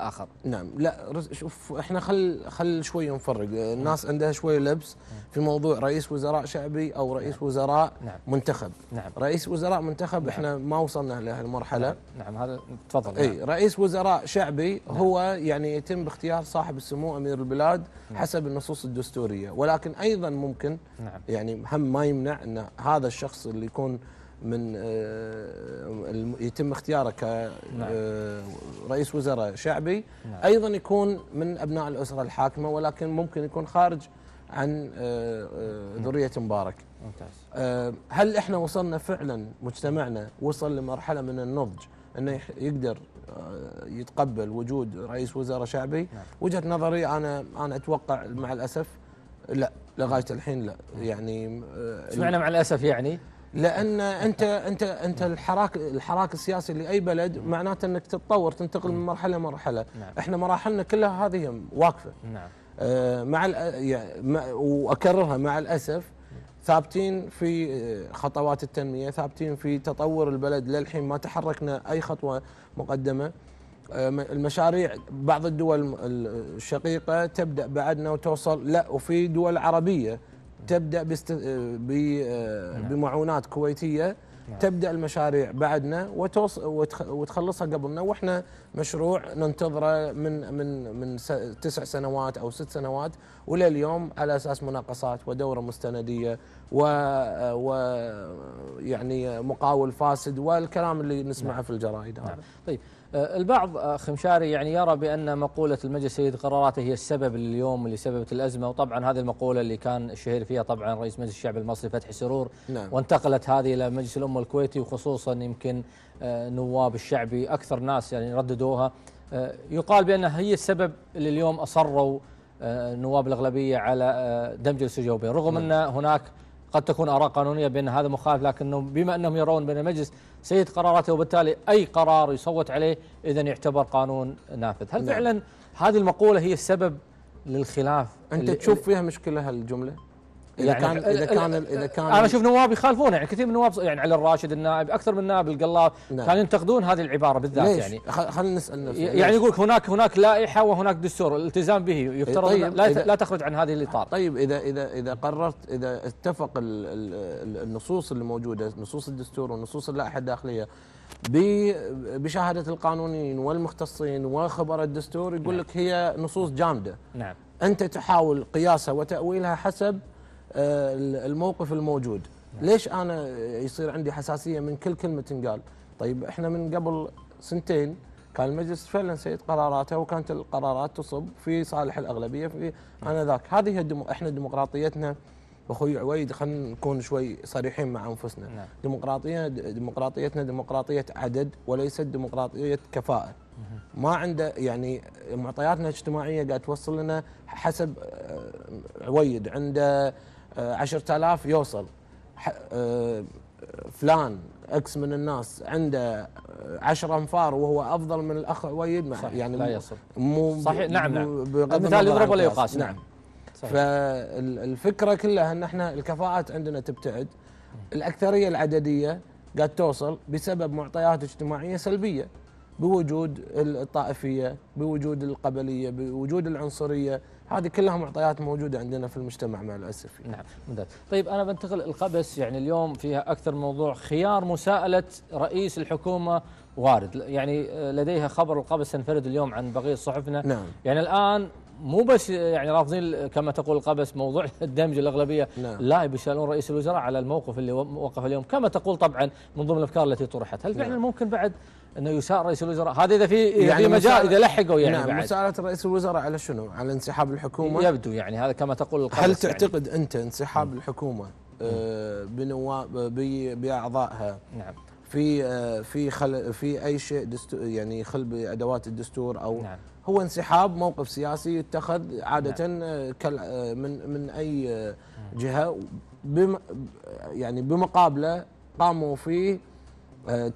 اخر نعم لا شوف احنا خل خل شوي نفرق الناس نعم. عندها شوي لبس نعم. في موضوع رئيس وزراء شعبي او نعم. رئيس نعم. وزراء نعم. منتخب نعم. رئيس وزراء منتخب نعم. احنا ما وصلنا لهالمرحله نعم. نعم هذا تفضل اي نعم. رئيس وزراء شعبي نعم. هو يعني يتم باختيار صاحب السمو امير البلاد نعم. حسب النصوص الدستوريه ولكن ايضا ممكن نعم. يعني هم ما يمنع ان هذا الشخص اللي يكون من آه، يتم اختياره ك آه، رئيس وزراء شعبي نعم. ايضا يكون من ابناء الاسره الحاكمه ولكن ممكن يكون خارج عن آه، آه، نعم. ذريه مبارك ممتاز آه، هل احنا وصلنا فعلا مجتمعنا وصل لمرحله من النضج انه يقدر يتقبل وجود رئيس وزراء شعبي نعم. وجهه نظري انا انا اتوقع مع الاسف لا لغايه الحين لا يعني سمعنا مع الاسف يعني لان انت انت انت الحراك الحراك السياسي لاي بلد معناته انك تتطور تنتقل من مرحله لمرحله نعم. احنا مراحلنا كلها هذه واقفه نعم آه مع يعني واكررها مع الاسف ثابتين في آه، خطوات التنميه ثابتين في تطور البلد للحين ما تحركنا اي خطوه مقدمه آه، المشاريع بعض الدول الشقيقه تبدا بعدنا وتوصل لا وفي دول عربيه تبدا آه، آه، نعم. بمعونات كويتيه نعم. تبدا المشاريع بعدنا وتوص وتخلصها قبلنا واحنا مشروع ننتظره من من من تسع سنوات او ست سنوات والى اليوم على اساس مناقصات ودوره مستنديه و, و يعني مقاول فاسد والكلام اللي نسمعه نعم. في الجرائد نعم. آه. طيب آه، البعض آه، خمشاري يعني يرى بان مقوله المجلس سيد قراراته هي السبب اليوم اللي سببت الازمه وطبعا هذه المقوله اللي كان الشهير فيها طبعا رئيس مجلس الشعب المصري فتحي سرور نعم. وانتقلت هذه الى مجلس الامه الكويتي وخصوصا يمكن آه، نواب الشعبي اكثر ناس يعني رددوها آه، يقال بانها هي السبب اللي اليوم اصروا آه، نواب الاغلبيه على دمج السجوبين رغم نعم. ان هناك قد تكون اراء قانونيه بان هذا مخالف لكنهم بما انهم يرون بان المجلس سيد قراراته وبالتالي اي قرار يصوت عليه اذا يعتبر قانون نافذ، هل نعم. فعلا هذه المقوله هي السبب للخلاف؟ انت تشوف فيها مشكله هالجمله؟ اذا يعني كان اذا كان اذا كان انا اشوف نواب يخالفونه يعني كثير من النواب يعني علي الراشد النائب اكثر من نائب القلاب نعم. كانوا ينتقدون هذه العباره بالذات ليش؟ يعني خلينا نسال نفسنا يعني يقول هناك هناك لائحه وهناك دستور الالتزام به يفترض طيب لا, لا تخرج عن هذه الاطار طيب اذا اذا اذا قررت اذا اتفق النصوص اللي موجوده نصوص الدستور ونصوص اللائحه الداخليه بشهادة القانونيين والمختصين وخبراء الدستور يقول نعم. لك هي نصوص جامدة نعم أنت تحاول قياسها وتأويلها حسب آه، الموقف الموجود ليش انا يصير عندي حساسيه من كل كلمه تنقال طيب احنا من قبل سنتين كان المجلس فعلا سيد قراراته وكانت القرارات تصب في صالح الاغلبيه في انذاك هذه الدم... احنا ديمقراطيتنا اخوي عويد خلينا نكون شوي صريحين مع انفسنا نعم. ديمقراطيه ديمقراطيتنا ديمقراطيه عدد وليست ديمقراطيه كفاءه ما عنده يعني معطياتنا الاجتماعيه قاعد توصل لنا حسب آه، عويد عنده 10000 آه، يوصل آه، فلان اكس من الناس عنده 10 آه، انفار وهو افضل من الاخ عويد صحيح يعني لا يصل مو صحيح نعم نعم المثال يضرب ولا يقاس نعم. نعم صحيح. فالفكره كلها ان احنا الكفاءات عندنا تبتعد الاكثريه العدديه قاعد توصل بسبب معطيات اجتماعيه سلبيه بوجود الطائفيه بوجود القبليه بوجود العنصريه هذه كلها معطيات موجوده عندنا في المجتمع مع الاسف يعني. نعم ممتاز طيب انا بنتقل القبس يعني اليوم فيها اكثر موضوع خيار مساءله رئيس الحكومه وارد يعني آه، لديها خبر القبس سنفرد اليوم عن بقيه صحفنا نعم. يعني الان مو بس يعني رافضين كما تقول القبس موضوع الدمج الاغلبيه نعم. لا بيشالون رئيس الوزراء على الموقف اللي وقف اليوم كما تقول طبعا من ضمن الافكار التي طرحت هل نعم. فعلا نعم. ممكن بعد انه يساء رئيس الوزراء هذا اذا في يعني في مجال اذا لحقوا يعني نعم بعد. مساله رئيس الوزراء على شنو؟ على انسحاب الحكومه يبدو يعني هذا كما تقول هل تعتقد يعني انت انسحاب الحكومه آه، بنواب باعضائها نعم في آه، في خل في اي شيء يعني يخل بادوات الدستور او نعم هو انسحاب موقف سياسي يتخذ عاده نعم آه، من من اي جهه بم يعني بمقابله قاموا فيه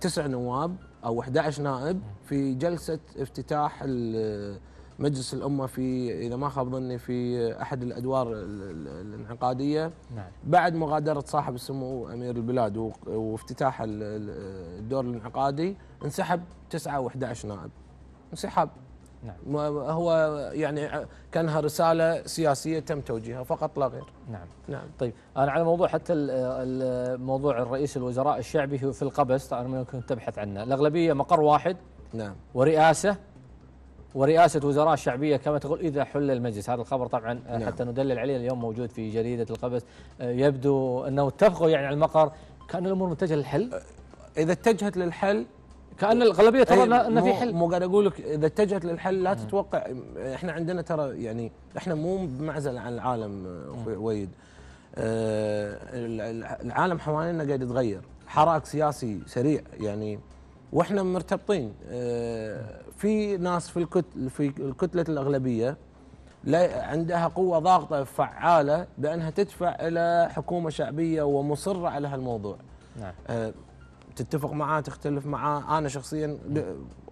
تسع نواب او 11 نائب في جلسه افتتاح مجلس الامه في اذا ما خاب ظني في احد الادوار الانعقاديه نعم. بعد مغادره صاحب السمو امير البلاد وافتتاح الدور الانعقادي انسحب 9 و11 نائب انسحب نعم هو يعني كانها رساله سياسيه تم توجيهها فقط لا غير نعم نعم طيب انا على موضوع حتى موضوع الرئيس الوزراء الشعبي في القبس ما كنت تبحث عنه الاغلبيه مقر واحد نعم ورئاسه ورئاسة وزراء شعبية كما تقول إذا حل المجلس هذا الخبر طبعا آه، نعم. حتى ندلل عليه اليوم موجود في جريدة القبس آه، يبدو أنه اتفقوا يعني على المقر كان الأمور متجهة للحل إذا اتجهت للحل كان الاغلبيه ترى طيب، انه في حل مو قاعد اقول لك اذا اتجهت للحل لا تتوقع احنا عندنا ترى يعني احنا مو بمعزل عن العالم اخوي عويد آه العالم حوالينا قاعد يتغير حراك سياسي سريع يعني واحنا مرتبطين آه في ناس في الكتل في الكتله الاغلبيه لا عندها قوه ضاغطه فعاله بانها تدفع الى حكومه شعبيه ومصره على هالموضوع نعم. آه، تتفق معاه تختلف معاه انا شخصيا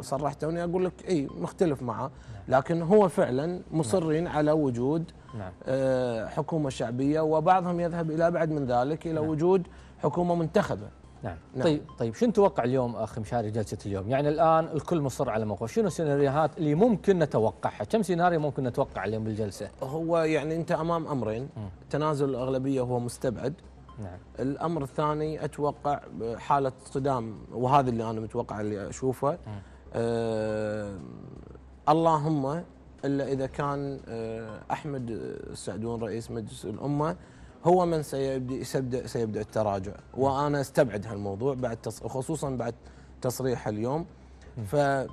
صرحت وني اقول لك اي مختلف معاه نعم. لكن هو فعلا نعم. مصرين على وجود نعم. آه، حكومه شعبيه وبعضهم يذهب الى بعد من ذلك الى نعم. وجود حكومه منتخبه نعم. نعم طيب طيب شنو توقع اليوم اخ مشاري جلسه اليوم؟ يعني الان الكل مصر على موقف، شنو السيناريوهات اللي ممكن نتوقعها؟ كم سيناريو ممكن نتوقع اليوم بالجلسه؟ هو يعني انت امام امرين، تنازل الاغلبيه هو مستبعد نعم. الامر الثاني اتوقع حاله صدام وهذا اللي انا متوقع اللي اشوفه أه اللهم الا اذا كان آه، احمد السعدون رئيس مجلس الامه هو من سيبدا سيبدا سيبدا التراجع وانا استبعد هالموضوع بعد خصوصا بعد تصريح اليوم ف آه،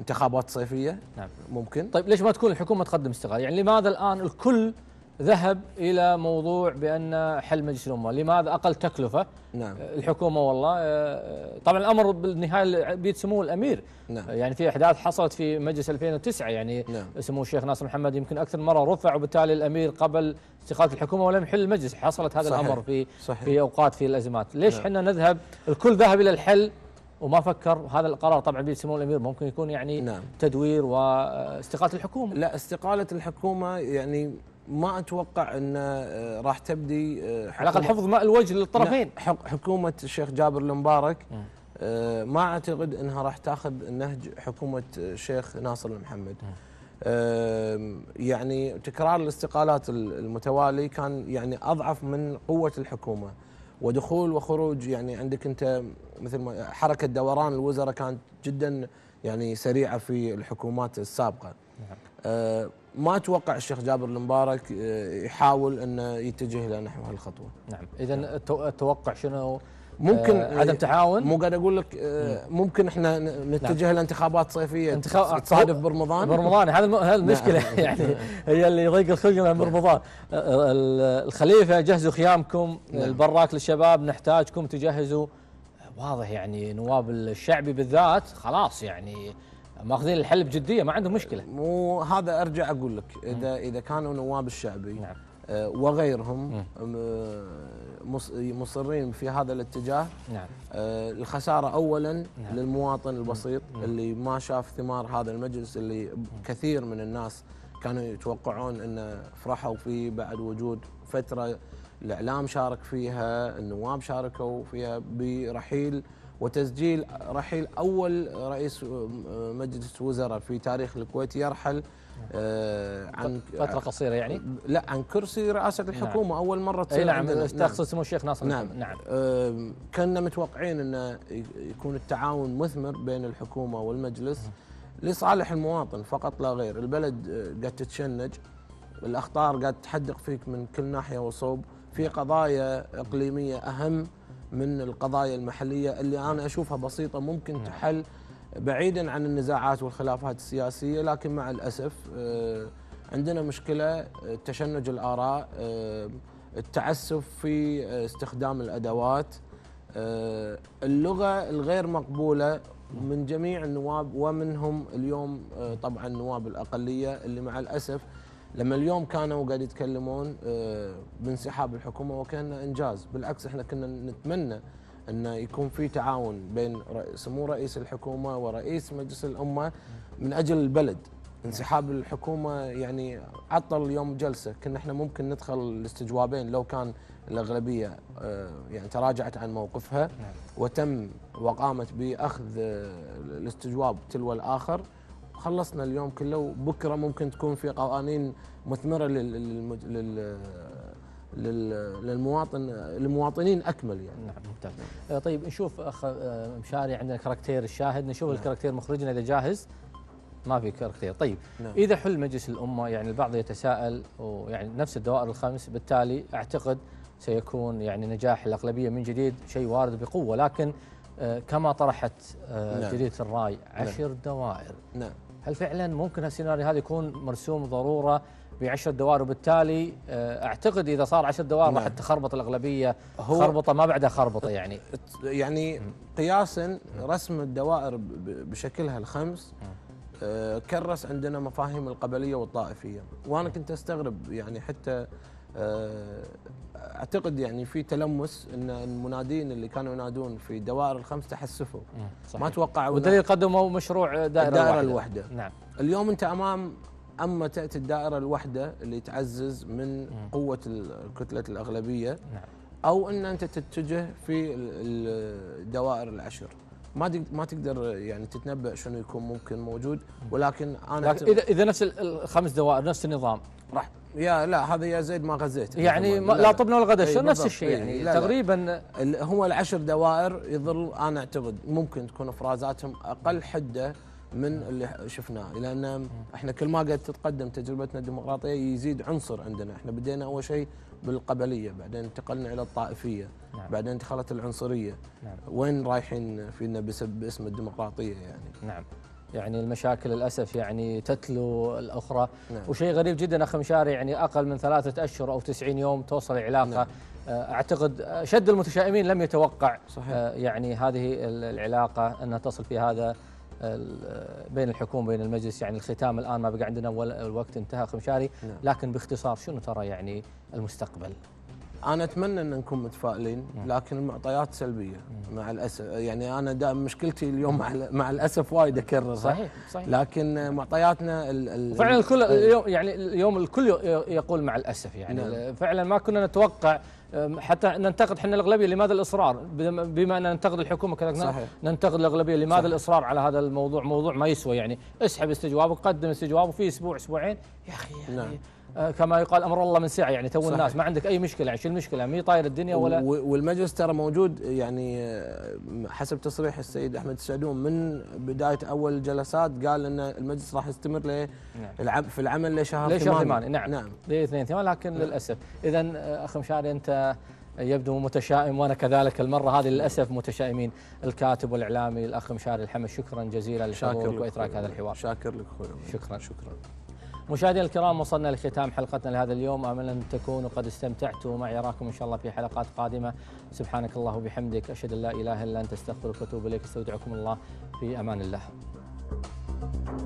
انتخابات صيفيه نعم. ممكن طيب ليش ما تكون الحكومه تقدم استقاله يعني لماذا الان الكل ذهب الى موضوع بان حل مجلس الامه، لماذا اقل تكلفه؟ نعم الحكومه والله آه، آه، طبعا الامر بالنهايه بيد سمو الامير نعم يعني في احداث حصلت في مجلس 2009 يعني نعم سمو الشيخ ناصر محمد يمكن اكثر مره رفع وبالتالي الامير قبل استقاله الحكومه ولم يحل المجلس، حصلت هذا صحيح الامر في صحيح في اوقات في الازمات، ليش نعم احنا نذهب الكل ذهب الى الحل وما فكر هذا القرار طبعا بيد سمو الامير ممكن يكون يعني نعم تدوير واستقاله الحكومه لا استقاله الحكومه يعني ما اتوقع ان آه، راح تبدي آه، على الاقل حفظ ماء الوجه للطرفين حكومه الشيخ جابر المبارك آه، ما اعتقد انها راح تاخذ نهج حكومه الشيخ ناصر المحمد يعني تكرار الاستقالات المتوالي كان يعني اضعف من قوه الحكومه ودخول وخروج يعني عندك انت مثل ما حركه دوران الوزراء كانت جدا يعني سريعه في الحكومات السابقه نعم. ما اتوقع الشيخ جابر المبارك آه، يحاول انه يتجه الى نحو هالخطوه. نعم، اذا التوقع شنو؟ ممكن آه عدم تعاون مو قاعد اقول لك آه ممكن احنا نتجه نعم. لانتخابات صيفيه انتخاب آه، تصادف برمضان برمضان هذا هذه نعم. المشكله نعم. يعني هي اللي يضيق الخلق من نعم. برمضان آه، الخليفه جهزوا خيامكم نعم. البراك للشباب نحتاجكم تجهزوا واضح يعني نواب الشعبي بالذات خلاص يعني ماخذين الحل بجديه ما عندهم مشكله وهذا ارجع اقول لك اذا اذا كانوا نواب الشعبي نعم. آه، وغيرهم مصرين في هذا الاتجاه نعم. آه، الخسارة أولا نعم. للمواطن البسيط نعم. اللي ما شاف ثمار هذا المجلس اللي كثير من الناس كانوا يتوقعون أنه فرحوا فيه بعد وجود فترة الإعلام شارك فيها النواب شاركوا فيها برحيل وتسجيل رحيل أول رئيس مجلس وزراء في تاريخ الكويت يرحل آه، عن فترة قصيرة يعني؟ لا عن كرسي رئاسة نعم. الحكومة نعم. أول مرة تصير نعم تقصد نعم. سمو الشيخ ناصر نعم نعم آه، كنا متوقعين أنه يكون التعاون مثمر بين الحكومة والمجلس لصالح المواطن فقط لا غير البلد آه، قد تتشنج الأخطار قد تحدق فيك من كل ناحية وصوب في قضايا إقليمية أهم من القضايا المحلية اللي أنا أشوفها بسيطة ممكن نعم. تحل بعيدا عن النزاعات والخلافات السياسية لكن مع الأسف آه، عندنا مشكلة آه، تشنج الآراء آه، التعسف في استخدام الأدوات اللغة الغير مقبولة من جميع النواب ومنهم اليوم طبعا نواب الأقلية اللي مع الأسف لما اليوم كانوا قاعد يتكلمون بانسحاب آه، الحكومه وكانه انجاز بالعكس احنا كنا نتمنى ان يكون في تعاون بين سمو رئيس الحكومه ورئيس مجلس الامه من اجل البلد انسحاب الحكومه يعني عطل اليوم جلسه كنا احنا ممكن ندخل الاستجوابين لو كان الاغلبيه آه، يعني تراجعت عن موقفها نعم. وتم وقامت باخذ آه، الاستجواب تلو الاخر خلصنا اليوم كله وبكره ممكن تكون في قوانين مثمره لل للمواطن للمواطنين اكمل يعني نعم ممتاز آه، طيب نشوف اخ آه، آه، مشاري عندنا كاركتير الشاهد نشوف نعم. الكاركتير مخرجنا اذا جاهز ما في كاركتير طيب نعم. اذا حل مجلس الامه يعني البعض يتساءل ويعني نفس الدوائر الخمس بالتالي اعتقد سيكون يعني نجاح الاغلبيه من جديد شيء وارد بقوه لكن كما طرحت نعم. جريده الراي نعم. عشر نعم. دوائر نعم هل فعلا ممكن السيناريو هذا يكون مرسوم ضروره بعشر دوائر وبالتالي آه، اعتقد اذا صار عشر دوائر راح نعم. تخربط الاغلبيه هو خربطه ما بعدها خربطه يعني يعني قياسا رسم الدوائر بشكلها الخمس آه، كرس عندنا مفاهيم القبليه والطائفيه وانا كنت استغرب يعني حتى آه، اعتقد يعني في تلمس ان المنادين اللي كانوا ينادون في دوائر الخمس تحسفوا ما توقعوا ودليل قدموا مشروع دائره الدائره الوحده نعم اليوم انت امام اما تاتي الدائره الوحده اللي تعزز من م. قوه كتله الاغلبيه نعم. او ان انت تتجه في الدوائر العشر ما ما تقدر يعني تتنبأ شنو يكون ممكن موجود ولكن انا لكن اذا اذا نفس الخمس دوائر نفس النظام راح يا لا هذا يا زيد ما غزيت يعني ما لا طبنا ولا غدشنا إيه، نفس الشيء يعني إيه، لا تقريبا لا هو العشر دوائر يظل انا اعتقد ممكن تكون افرازاتهم اقل حده من اللي شفناه لان احنا كل ما قد تتقدم تجربتنا الديمقراطيه يزيد عنصر عندنا احنا بدينا اول شيء بالقبليه بعدين انتقلنا الى الطائفيه نعم. بعدين انتقلت العنصريه نعم. وين رايحين فينا باسم الديمقراطيه يعني نعم يعني المشاكل للاسف يعني تتلو الاخرى نعم. وشيء غريب جدا اخ مشاري يعني اقل من ثلاثه اشهر او 90 يوم توصل العلاقه نعم. آه، اعتقد شد المتشائمين لم يتوقع صحيح. آه، يعني هذه العلاقه انها تصل في هذا بين الحكومه وبين المجلس يعني الختام الان ما بقى عندنا الوقت انتهى خمشاري نعم. لكن باختصار شنو ترى يعني المستقبل انا اتمنى ان نكون متفائلين لكن المعطيات سلبيه مع الاسف يعني انا دائما مشكلتي اليوم مع, مع الاسف وايد اكرر صحيح صحيح لكن معطياتنا ال فعلا الكل اليوم يعني اليوم الكل يقول مع الاسف يعني نعم. فعلا ما كنا نتوقع حتى ننتقد احنا الاغلبيه لماذا الاصرار بما ان ننتقد الحكومه كذلك نعم. ننتقد الاغلبيه لماذا صحيح. الاصرار على هذا الموضوع موضوع ما يسوى يعني اسحب استجوابك قدم استجوابك في اسبوع اسبوعين يا اخي يعني نعم. آه، كما يقال امر الله من سعه يعني تو الناس ما عندك اي مشكله يعني شو المشكله يعني مي طاير الدنيا ولا والمجلس ترى موجود يعني آه، حسب تصريح السيد احمد السعدون من بدايه اول جلسات قال ان المجلس راح يستمر ل نعم. في العمل لشهر ثمانية لشهر ثمانية نعم نعم ل 2 8 لكن نعم. للاسف اذا آه، اخ مشاري انت يبدو متشائم وانا كذلك المره هذه للاسف متشائمين الكاتب والاعلامي الاخ مشاري الحمد شكرا جزيلا لحضورك وادراك هذا الحوار شاكر لك اخوي شكرا شكرا مشاهدينا الكرام وصلنا لختام حلقتنا لهذا اليوم امل ان تكونوا قد استمتعتوا معي اراكم ان شاء الله في حلقات قادمه سبحانك الله وبحمدك اشهد ان لا اله الا انت استغفرك واتوب اليك استودعكم الله في امان الله